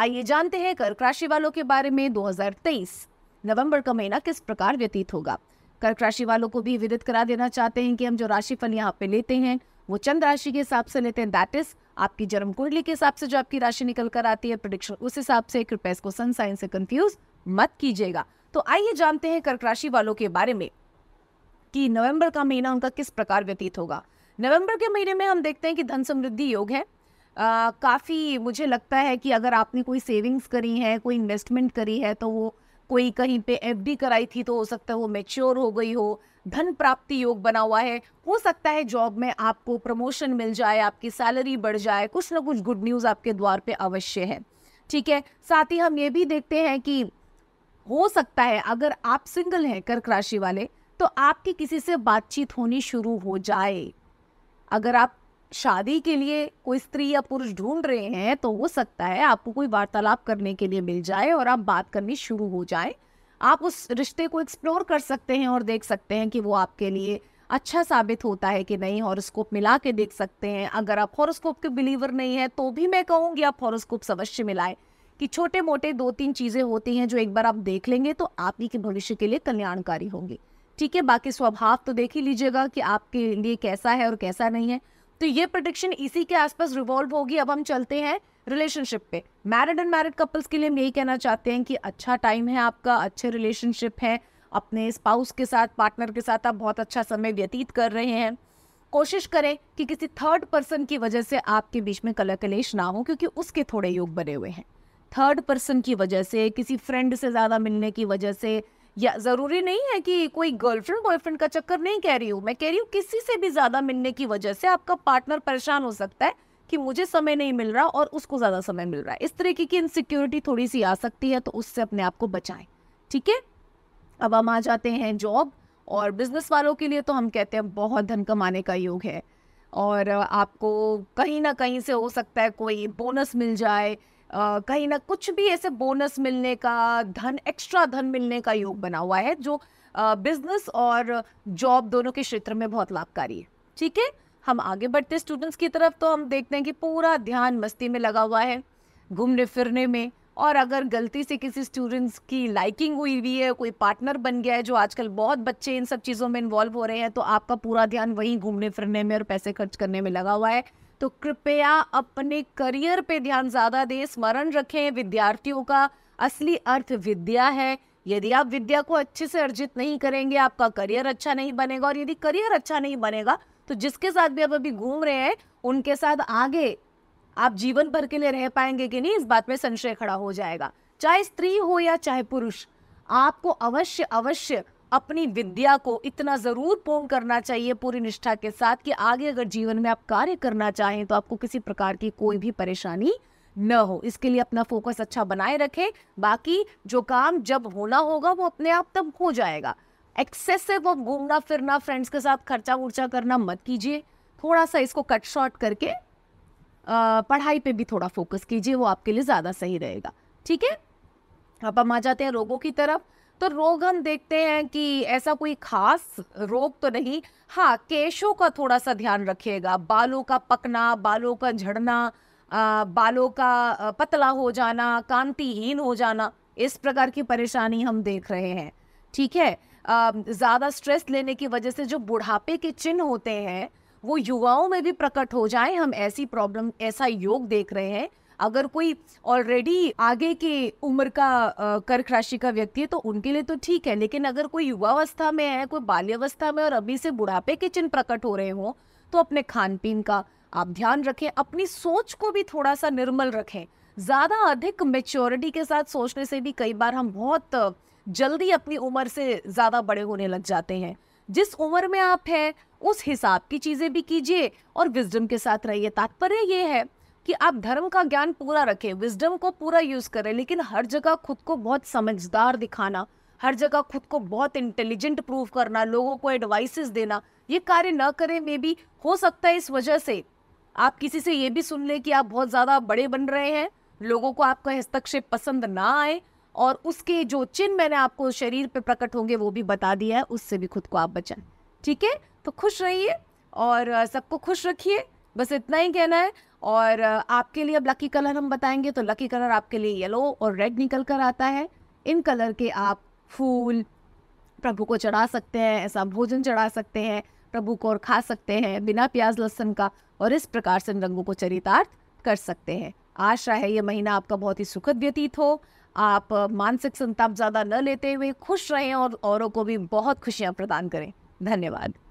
आइए जानते हैं कर्क राशि वालों के बारे में 2023 नवंबर का महीना किस प्रकार व्यतीत होगा कर्क राशि वालों को भी विदित करा देना चाहते हैं कि हम जो राशिफल यहाँ पे लेते हैं वो चंद्र राशि के हिसाब से लेते हैं दैट इज आपकी जन्म कुंडली के हिसाब से जो आपकी राशि निकल कर आती है प्रोडिक्शन उस हिसाब से कृपया इसको सन साइन से कंफ्यूज मत कीजिएगा तो आइए जानते हैं कर्क राशि वालों के बारे में कि नवंबर का महीना उनका किस प्रकार व्यतीत होगा नवंबर के महीने में हम देखते हैं कि धन समृद्धि योग है काफ़ी मुझे लगता है कि अगर आपने कोई सेविंग्स करी है कोई इन्वेस्टमेंट करी है तो वो कोई कहीं पे एफडी कराई थी तो हो सकता है वो मेच्योर हो गई हो धन प्राप्ति योग बना हुआ है हो सकता है जॉब में आपको प्रमोशन मिल जाए आपकी सैलरी बढ़ जाए कुछ ना कुछ गुड न्यूज़ आपके द्वार पे अवश्य है ठीक है साथ ही हम ये भी देखते हैं कि हो सकता है अगर आप सिंगल हैं कर्क राशि वाले तो आपकी किसी से बातचीत होनी शुरू हो जाए अगर आप शादी के लिए कोई स्त्री या पुरुष ढूंढ रहे हैं तो हो सकता है आपको कोई वार्तालाप करने के लिए मिल जाए और आप बात करनी शुरू हो जाए आप उस रिश्ते को एक्सप्लोर कर सकते हैं और देख सकते हैं कि वो आपके लिए अच्छा साबित होता है कि नहीं हॉरोस्कोप मिला के देख सकते हैं अगर आप हॉरोस्कोप के बिलीवर नहीं है तो भी मैं कहूँगी आप हॉरोस्कोप अवश्य मिलाएं कि छोटे मोटे दो तीन चीज़ें होती हैं जो एक बार आप देख लेंगे तो आप ही के भविष्य के लिए कल्याणकारी होंगी ठीक है बाकी स्वभाव तो देख ही लीजिएगा कि आपके लिए कैसा है और कैसा नहीं है तो ये प्रोडिक्शन इसी के आसपास रिवॉल्व होगी अब हम चलते हैं रिलेशनशिप पे मैरिड एंड मैरिड कपल्स के लिए हम यही कहना चाहते हैं कि अच्छा टाइम है आपका अच्छे रिलेशनशिप है अपने स्पाउस के साथ पार्टनर के साथ आप बहुत अच्छा समय व्यतीत कर रहे हैं कोशिश करें कि किसी थर्ड पर्सन की वजह से आपके बीच में कला कलेश ना हो क्योंकि उसके थोड़े योग बने हुए हैं थर्ड पर्सन की वजह से किसी फ्रेंड से ज़्यादा मिलने की वजह से या ज़रूरी नहीं है कि कोई गर्लफ्रेंड बॉयफ्रेंड का चक्कर नहीं कह रही हूँ मैं कह रही हूँ किसी से भी ज़्यादा मिलने की वजह से आपका पार्टनर परेशान हो सकता है कि मुझे समय नहीं मिल रहा और उसको ज़्यादा समय मिल रहा है इस तरीके की इनसिक्योरिटी थोड़ी सी आ सकती है तो उससे अपने आप को बचाएं ठीक है अब हम आ जाते हैं जॉब और बिजनेस वालों के लिए तो हम कहते हैं बहुत धन कमाने का योग है और आपको कहीं ना कहीं से हो सकता है कोई बोनस मिल जाए कहीं ना कुछ भी ऐसे बोनस मिलने का धन एक्स्ट्रा धन मिलने का योग बना हुआ है जो बिजनेस और जॉब दोनों के क्षेत्र में बहुत लाभकारी है ठीक है हम आगे बढ़ते स्टूडेंट्स की तरफ तो हम देखते हैं कि पूरा ध्यान मस्ती में लगा हुआ है घूमने फिरने में और अगर गलती से किसी स्टूडेंट्स की लाइकिंग हुई हुई है कोई पार्टनर बन गया है जो आजकल बहुत बच्चे इन सब चीज़ों में इन्वॉल्व हो रहे हैं तो आपका पूरा ध्यान वहीं घूमने फिरने में और पैसे खर्च करने में लगा हुआ है तो कृपया अपने करियर पे ध्यान ज़्यादा दें स्मरण रखें विद्यार्थियों का असली अर्थ विद्या है यदि आप विद्या को अच्छे से अर्जित नहीं करेंगे आपका करियर अच्छा नहीं बनेगा और यदि करियर अच्छा नहीं बनेगा तो जिसके साथ भी आप अभी घूम रहे हैं उनके साथ आगे आप जीवन भर के लिए रह पाएंगे कि नहीं इस बात में संशय खड़ा हो जाएगा चाहे स्त्री हो या चाहे पुरुष आपको अवश्य अवश्य अपनी विद्या को इतना ज़रूर पूर्ण करना चाहिए पूरी निष्ठा के साथ कि आगे अगर जीवन में आप कार्य करना चाहें तो आपको किसी प्रकार की कोई भी परेशानी न हो इसके लिए अपना फोकस अच्छा बनाए रखें बाकी जो काम जब होना होगा वो अपने आप तब हो जाएगा एक्सेसिव और घूमना फिरना फ्रेंड्स के साथ खर्चा उर्चा करना मत कीजिए थोड़ा सा इसको कट शॉर्ट करके आ, पढ़ाई पे भी थोड़ा फोकस कीजिए वो आपके लिए ज़्यादा सही रहेगा ठीक है अब हम आ जाते हैं रोगों की तरफ तो रोग हम देखते हैं कि ऐसा कोई खास रोग तो नहीं हाँ केशों का थोड़ा सा ध्यान रखिएगा बालों का पकना बालों का झड़ना बालों का पतला हो जाना कांतिहीन हो जाना इस प्रकार की परेशानी हम देख रहे हैं ठीक है ज़्यादा स्ट्रेस लेने की वजह से जो बुढ़ापे के चिन्ह होते हैं वो युवाओं में भी प्रकट हो जाए हम ऐसी प्रॉब्लम ऐसा योग देख रहे हैं अगर कोई ऑलरेडी आगे के उम्र का कर्क राशि का व्यक्ति है तो उनके लिए तो ठीक है लेकिन अगर कोई युवावस्था में है कोई बाल्यावस्था में और अभी से बुढ़ापे के चिन्ह प्रकट हो रहे हों तो अपने खान पीन का आप ध्यान रखें अपनी सोच को भी थोड़ा सा निर्मल रखें ज़्यादा अधिक मेच्योरिटी के साथ सोचने से भी कई बार हम बहुत जल्दी अपनी उम्र से ज़्यादा बड़े होने लग जाते हैं जिस उम्र में आप हैं उस हिसाब की चीज़ें भी कीजिए और विजडम के साथ रहिए तात्पर्य ये है कि आप धर्म का ज्ञान पूरा रखें विजडम को पूरा यूज़ करें लेकिन हर जगह खुद को बहुत समझदार दिखाना हर जगह खुद को बहुत इंटेलिजेंट प्रूव करना लोगों को एडवाइसेस देना ये कार्य न करें मे भी हो सकता है इस वजह से आप किसी से ये भी सुन लें कि आप बहुत ज़्यादा बड़े बन रहे हैं लोगों को आपका हस्तक्षेप पसंद ना आए और उसके जो चिन्ह मैंने आपको शरीर पे प्रकट होंगे वो भी बता दिया है उससे भी खुद को आप बचाएं ठीक है तो खुश रहिए और सबको खुश रखिए बस इतना ही कहना है और आपके लिए अब लकी कलर हम बताएंगे तो लकी कलर आपके लिए येलो और रेड निकल कर आता है इन कलर के आप फूल प्रभु को चढ़ा सकते हैं ऐसा भोजन चढ़ा सकते हैं प्रभु को और खा सकते हैं बिना प्याज लहसुन का और इस प्रकार से इन रंगों को चरितार्थ कर सकते हैं आशा है ये महीना आपका बहुत ही सुखद व्यतीत हो आप मानसिक संताप ज़्यादा न लेते हुए खुश रहें और औरों को भी बहुत खुशियाँ प्रदान करें धन्यवाद